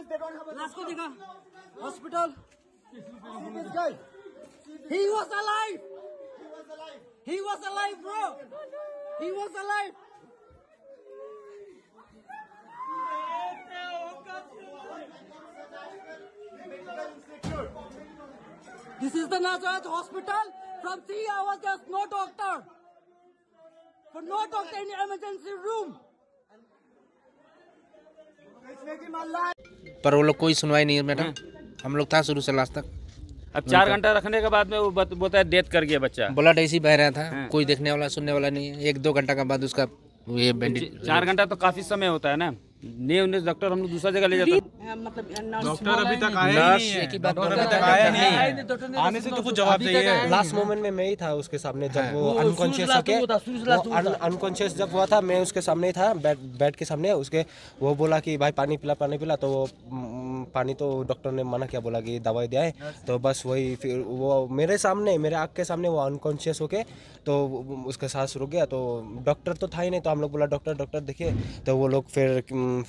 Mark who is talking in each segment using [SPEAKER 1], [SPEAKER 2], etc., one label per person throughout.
[SPEAKER 1] because they don't have a Lasko Dega hospital. See this guy. he was alive. He was alive. He was alive, bro. He was alive. This is the Nazareth hospital. From three hours, there's no doctor. For no doctor in the emergency room. It's making my life.
[SPEAKER 2] पर वो लोग कोई सुनवाई नहीं है madam हाँ। हम लोग था शुरू से लास्ट तक अब चार घंटा
[SPEAKER 1] रखने के बाद में वो बोलता है डेथ कर गया बच्चा
[SPEAKER 2] ब्लड ऐसी बह रहा था हाँ। कोई देखने वाला सुनने वाला नहीं है एक दो घंटा के बाद उसका ये
[SPEAKER 1] चार घंटा तो काफ़ी समय होता है ना नहीं उन्हें डॉक्टर हम लोग दूसरा जगह ले हैं हाँ,
[SPEAKER 3] मतलब डॉक्टर अभी तक आया नहीं है डॉक्टर आया नहीं है आने से तो कुछ जवाब लास्ट मोमेंट
[SPEAKER 2] में मैं ही था उसके सामने जब हाँ। वो अनकॉन्शियस होके अनकॉन्शियस जब हुआ था मैं उसके सामने ही था बेड के सामने उसके वो बोला कि भाई पानी पिला पानी पिला तो वो पानी तो डॉक्टर ने मना किया बोला कि दवाई दिया है तो बस वही फिर वो मेरे सामने मेरे आँख के सामने वो अनकॉन्शियस होके तो उसका सांस रुक गया तो डॉक्टर तो था ही नहीं तो हम लोग बोला डॉक्टर डॉक्टर देखिए तो वो लोग फिर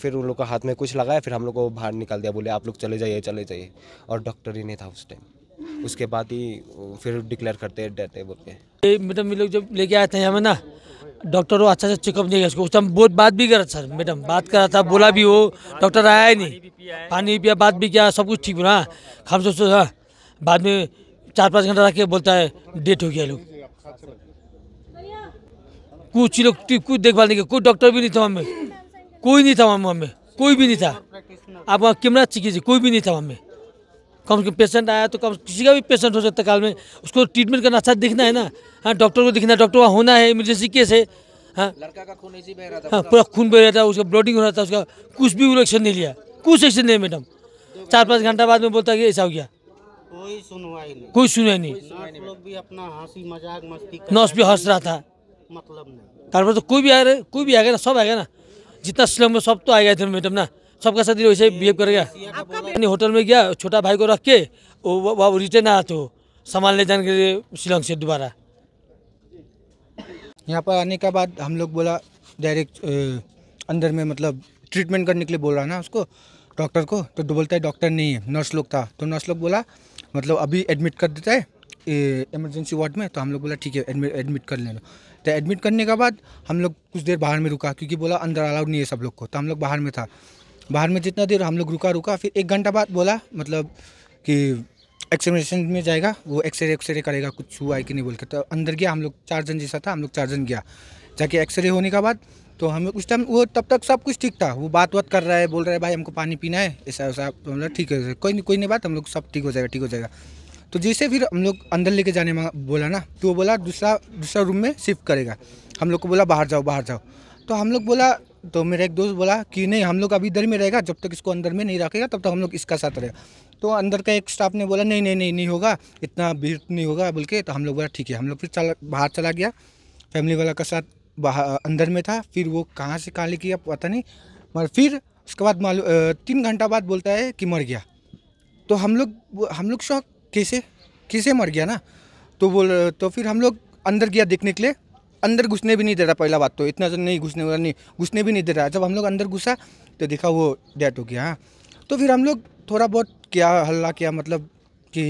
[SPEAKER 2] फिर उन लोग का हाथ में कुछ लगाया फिर हम लोग को बाहर निकाल दिया बोले आप लोग चले जाइए चले जाइए और डॉक्टर ही नहीं था उस टाइम उसके बाद ही फिर डिक्लेयर करते हैं डेट बोल
[SPEAKER 1] के मैडम ये लोग जब लेके आए थे यहाँ ना डॉक्टर वो अच्छा से चेकअप नहीं किया उसको उस टाइम बहुत बात भी करा सर मैडम बात कर रहा था बोला भी वो डॉक्टर आया ही नहीं पानी पिया बात भी किया सब कुछ ठीक हुआ खाम सोचते था हाँ, बाद में चार पाँच घंटा रख के बोलता है डेट हो गया लोग कुछ लोग कुछ देखभाल नहीं किया कोई डॉक्टर भी नहीं था हमें कोई नहीं था वहाँ में कोई भी नहीं था आप वहाँ किमरा चिकी कोई भी नहीं था वहाँ में कम से कम पेशेंट आया तो कम किसी का भी पेशेंट हो सकता काल में उसको ट्रीटमेंट करना अच्छा दिखना है ना हाँ डॉक्टर को दिखना डॉक्टर वहाँ होना है इमरजेंसी केस है हाँ लड़का का खून इसी बह रहा था हाँ पूरा खून बह रहा था उसका ब्लडिंग हो रहा था उसका कुछ भी एक्शन नहीं लिया कुछ एक्शन नहीं मैडम चार पाँच घंटा बाद में बोलता कि ऐसा हो गया कोई सुनवाई नहीं कोई सुनवाई नहीं अपना
[SPEAKER 2] हंसी मजाक मस्ती नर्स भी हंस रहा
[SPEAKER 1] था मतलब नहीं तो कोई भी आ रहे कोई भी आ गया ना सब आ गया ना जितना स्लम में सब तो आ गया थे मैडम तो, ना सबका साथ वैसे बिहेव गया अपने होटल में गया छोटा भाई को रख के वो रिटर्न आया तो सामान ले जाने के लिए शिलोंग से दोबारा
[SPEAKER 2] यहाँ पर आने के बाद हम लोग बोला डायरेक्ट अंदर में मतलब ट्रीटमेंट करने के लिए बोल रहा ना उसको डॉक्टर को तो, तो बोलता है डॉक्टर नहीं है नर्स लोग था तो नर्स लोग बोला मतलब अभी एडमिट कर देता है इमरजेंसी वार्ड में तो हम लोग बोला ठीक है एडमिट एडमिट कर लेना तो एडमिट करने के बाद हम लोग कुछ देर बाहर में रुका क्योंकि बोला अंदर अलाउड नहीं है सब लोग को तो हम लोग बाहर में था बाहर में जितना देर हम लोग रुका रुका फिर एक घंटा बाद बोला मतलब कि एक्सरेशन में जाएगा वो एक्सरे एक्सरे करेगा कुछ हुआ है कि नहीं बोल के तो अंदर गया हम लोग चार जन जैसा था हम लोग चार जन गया जाके एक्सरे होने के बाद तो हम उस टाइम वो तब तक सब कुछ ठीक था वो बात बात कर रहा है बोल रहा है भाई हमको पानी पीना है ऐसा वैसा तो मतलब ठीक है कोई नहीं कोई नहीं बात हम लोग सब ठीक हो जाएगा ठीक हो जाएगा तो जैसे फिर हम लोग अंदर लेके जाने बोला ना तो वो बोला दूसरा दूसरा रूम में शिफ्ट करेगा हम लोग को बोला बाहर जाओ बाहर जाओ तो हम लोग बोला तो मेरा एक दोस्त बोला कि नहीं हम लोग अभी इधर में रहेगा जब तक इसको अंदर में नहीं रखेगा तब तक हम लोग इसका साथ रहेगा तो अंदर का एक स्टाफ ने बोला नहीं नहीं नहीं नहीं होगा इतना भीड़ नहीं होगा बोल के तो हम लोग बोला ठीक है हम लोग फिर चला बाहर चला गया फैमिली वाला का साथ बाहर अंदर में था फिर वो कहाँ से कहाँ लेके गया पता नहीं मगर फिर उसके बाद मालूम तीन घंटा बाद बोलता है कि मर गया तो हम लोग हम लोग शौक कैसे कैसे मर गया ना तो बोल तो फिर हम लोग अंदर गया देखने के लिए अंदर घुसने भी नहीं दे रहा पहला बात तो इतना नहीं घुसने वाला नहीं घुसने भी नहीं दे रहा जब हम लोग अंदर घुसा तो देखा वो डेट हो गया हाँ तो फिर हम लोग थोड़ा बहुत क्या हल्ला किया मतलब कि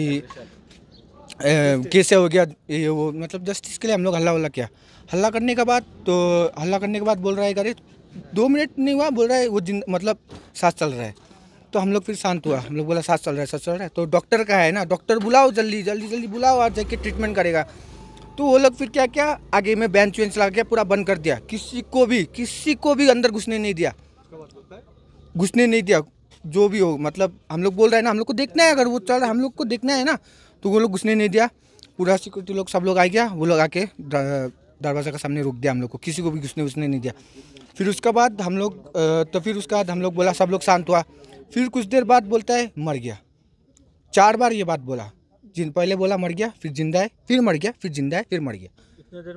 [SPEAKER 2] कैसे हो गया ये वो मतलब जस्टिस के लिए हम लोग हल्ला वल्ला किया हल्ला करने के बाद तो हल्ला करने के बाद बोल रहा है अरे दो मिनट नहीं हुआ बोल रहा है वो मतलब सांस चल रहा है तो हम लोग फिर शांत हुआ हम लोग बोला साथ चल रहा है साथ चल रहा है तो डॉक्टर का है ना डॉक्टर बुलाओ जल्दी जल्दी जल्दी बुलाओ और जाके ट्रीटमेंट करेगा तो वो लोग फिर क्या क्या आगे में बेंच वेंच लगा के पूरा बंद कर दिया किसी को भी किसी को भी अंदर घुसने नहीं दिया घुसने नहीं दिया जो भी हो मतलब हम लोग बोल रहे हैं ना हम लोग को देखना है अगर वो चल रहा है हम लोग को देखना है ना तो वो लोग घुसने नहीं दिया पूरा सिक्योरिटी लोग सब लोग आ गया वो लोग आके दरवाज़ा के सामने रोक दिया हम लोग को किसी को भी घुसने घुसने नहीं दिया फिर उसके बाद हम लोग तो फिर उसके बाद हम लोग बोला सब लोग शांत हुआ फिर कुछ देर बाद बोलता है मर गया चार बार ये बात बोला जिन पहले बोला मर गया फिर जिंदा है फिर मर गया फिर जिंदा है फिर मर गया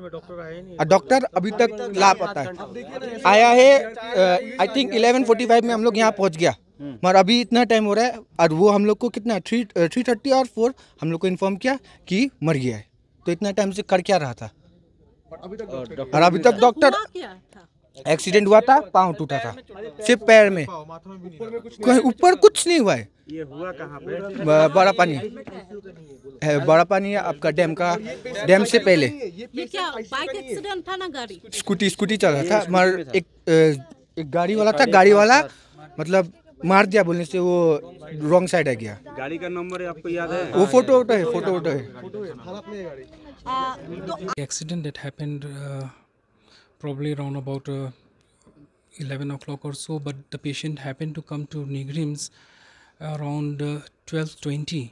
[SPEAKER 2] डॉक्टर डॉक्टर अभी तक लापता है आया है आई थिंक 11:45 में हम लोग यहाँ पहुँच गया मगर अभी इतना टाइम हो रहा है और वो हम लोग को कितना थ्री थ्री थर्टी और फोर हम लोग को इन्फॉर्म किया कि मर गया है तो इतना टाइम से कर क्या रहा था और अभी तक डॉक्टर एक्सीडेंट हुआ था पाँव टूटा था सिर्फ पैर में
[SPEAKER 3] कहीं
[SPEAKER 2] ऊपर कुछ नहीं हुआ है ये हुआ कहाँ पे बड़ा पानी बड़ा पानी है आपका डैम का डैम से पहले स्कूटी स्कूटी चल रहा था मगर एक एक गाड़ी वाला था गाड़ी वाला मतलब मार दिया बोलने
[SPEAKER 3] से वो रॉन्ग साइड आ गया
[SPEAKER 2] गाड़ी का नंबर आपको याद है वो फोटो वोटो है फोटो वोटो है
[SPEAKER 3] accident that happened probably around about uh, 11 o'clock or so but the patient happened to come to Nigrims around 12.20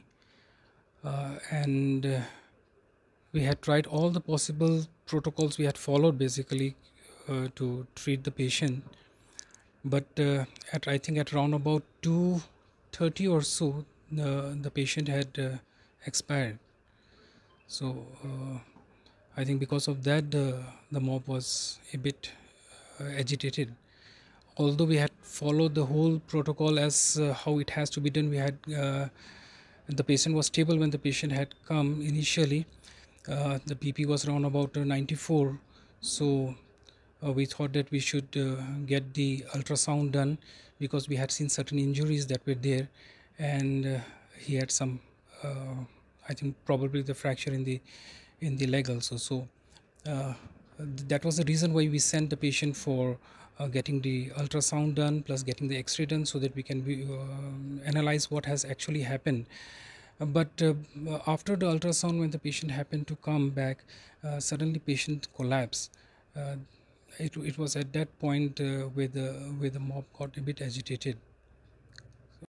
[SPEAKER 3] uh, uh, and we had tried all the possible protocols we had followed basically uh, to treat the patient but uh, at i think at around about 2.30 or so uh, the patient had expired so I think because of that, uh, the mob was a bit uh, agitated. Although we had followed the whole protocol as uh, how it has to be done, we had the patient was stable when the patient had come initially. the BP was around about 94, so uh, we thought that we should uh, get the ultrasound done because we had seen certain injuries that were there and uh, he had some i think probably the fracture in the in the leg also so uh, that was the reason why we sent the patient for uh, getting the ultrasound done plus getting the x-ray done so that we can be, uh, analyze what has actually happened but uh, after the ultrasound when the patient happened to come back uh, suddenly patient collapsed uh, it, it was at that point where the where the mob got a bit agitated